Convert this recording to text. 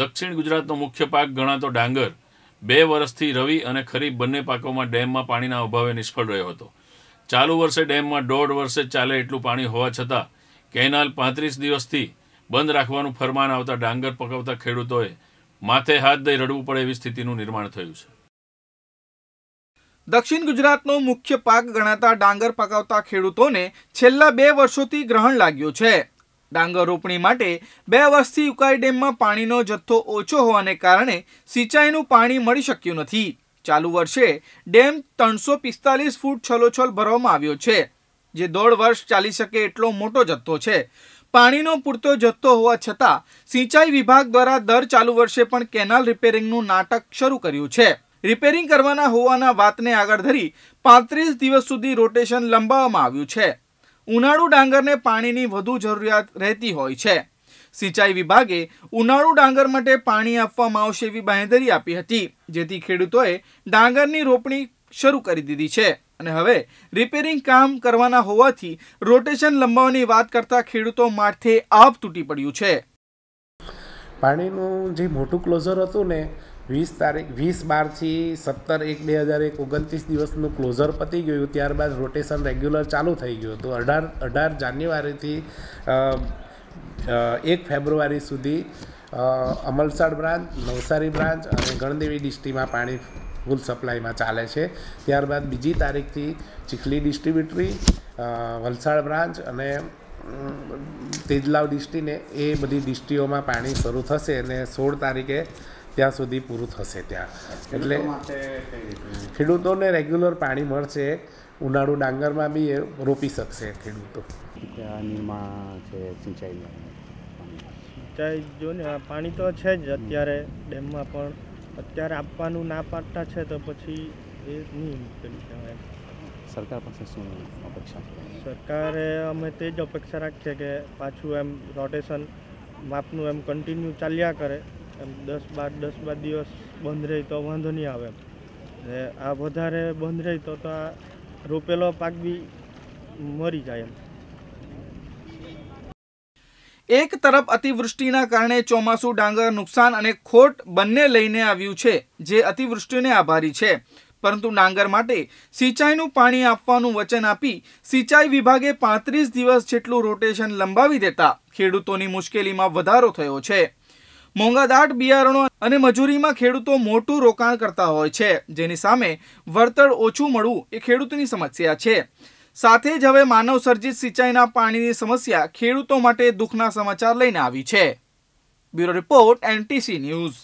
દક્ષિણ ગુજરાતનો મુખ્ય પાક ગણાતો ડાંગર બે વર્ષથી રવિ અને ખરીફ બંને પાકોમાં ડેમમાં પાણીના અભાવે નિષ્ફળ રહ્યો હતો ચાલુ વર્ષે ડેમમાં દોઢ વર્ષે ચાલે એટલું પાણી હોવા છતાં કેનાલ પાંત્રીસ દિવસથી બંધ રાખવાનું ફરમાન આવતા ડાંગર પકવતા ખેડૂતોએ માથે હાથ દઈ રડવું પડે એવી સ્થિતિનું નિર્માણ થયું છે દક્ષિણ ગુજરાતનો મુખ્ય પાક ગણાતા ડાંગર પકાવતા ખેડૂતોને છેલ્લા બે વર્ષોથી ગ્રહણ લાગ્યું છે ડાંગર રોપણી માટે બે વર્ષથી ઉકાઈ ડેમમાં પાણીનો જથ્થો ઓછો હોવાને કારણે સિંચાઈનું પાણી મળી શક્યું નથી ચાલુ વર્ષે ડેમ ત્રણસો પિસ્તાલીસ ફૂટ છલોછલ ભરવામાં આવ્યો છે જે દોઢ વર્ષ ચાલી શકે એટલો મોટો જથ્થો છે પાણીનો પૂરતો જથ્થો હોવા છતાં સિંચાઈ વિભાગ દ્વારા દર ચાલુ વર્ષે પણ કેનાલ રિપેરિંગનું નાટક શરૂ કર્યું છે રિપેરિંગ કરવાના હોવાના વાતને આગળ ધરી પાંત્રીસ દિવસ સુધી રોટેશન લંબાવવામાં આવ્યું છે ઉનાળુ ડાંગરને પાણીની વધુ જરૂરિયાત રહેતી હોય છે સિંચાઈ વિભાગે ઉનાળુ ડાંગર માટે પાણી આપવામાં આવશે એવી બાંહેધરી આપી હતી જેથી ખેડૂતોએ ડાંગરની રોપણી શરૂ કરી દીધી છે અને હવે રિપેરિંગ કામ કરવાના હોવાથી રોટેશન લંબાવવાની વાત કરતા ખેડૂતો માથે આપ તૂટી પડ્યું છે પાણીનું જે મોટું ક્લોઝર હતું ને વીસ તારીખ વીસ બારથી સત્તર એક બે હજાર એક ઓગણત્રીસ દિવસનું ક્લોઝર પતી ગયું ત્યારબાદ રોટેશન રેગ્યુલર ચાલુ થઈ ગયું હતું અઢાર અઢાર જાન્યુઆરીથી એક ફેબ્રુઆરી સુધી અમલસાડ બ્રાન્ચ નવસારી બ્રાન્ચ અને ગણદેવી ડિસ્ટ્રિક્ટમાં પાણી ફૂલ સપ્લાયમાં ચાલે છે ત્યારબાદ બીજી તારીખથી ચીખલી ડિસ્ટ્રીબ્યુટરી વલસાડ બ્રાન્ચ અને તેજલાવ ડિસ્ટ્રિક્ટને એ બધી ડિસ્ટ્રીઓમાં પાણી શરૂ થશે અને સોળ તારીખે ત્યાં સુધી પૂરું થશે ત્યાં એટલે ખેડૂતોને રેગ્યુલર પાણી મળશે ઉનાળુ ડાંગરમાં બી એ રોપી શકશે ખેડૂતો છે સિંચાઈ સિંચાઈ જો ને પાણી તો છે જ અત્યારે ડેમમાં પણ અત્યારે આપવાનું ના પાડતા છે તો પછી એ નહીં કરી કહેવાય સરકાર પાસે શું અપેક્ષા સરકારે અમે તે જ અપેક્ષા રાખીએ કે પાછું એમ રોટેશન માપનું એમ કન્ટિન્યુ ચાલ્યા કરે એમ દસ બાર દસ બાર દિવસ બંધ રહી તો વાંધો નહીં આવે ને આ વધારે બંધ રહી તો આ રોપેલો પાક બી મરી જાય એમ એક તરફ અતિવૃષ્ટિના કારણે ચોમાસું ડાંગર નુકસાન અને ખોટ બંને લઈને આવ્યું છે જે અતિવૃષ્ટિને આભારી છે પરંતુ ડાંગર માટે સિંચાઈનું પાણી આપવાનું વચન આપી સિંચાઈ વિભાગે પાંત્રીસ દિવસ જેટલું રોટેશન લંબાવી દેતા ખેડૂતોની મુશ્કેલીમાં વધારો થયો છે મોંઘાદાટ બિયારણો અને મજૂરીમાં ખેડૂતો મોટું રોકાણ કરતા હોય છે જેની સામે વળતર ઓછું મળવું એ ખેડૂતની સમસ્યા છે સાથે જ હવે માનવ સર્જિત સિંચાઈના પાણીની સમસ્યા ખેડૂતો માટે દુઃખના સમાચાર લઈને આવી છે બ્યુરો રિપોર્ટ એનટીસી ન્યૂઝ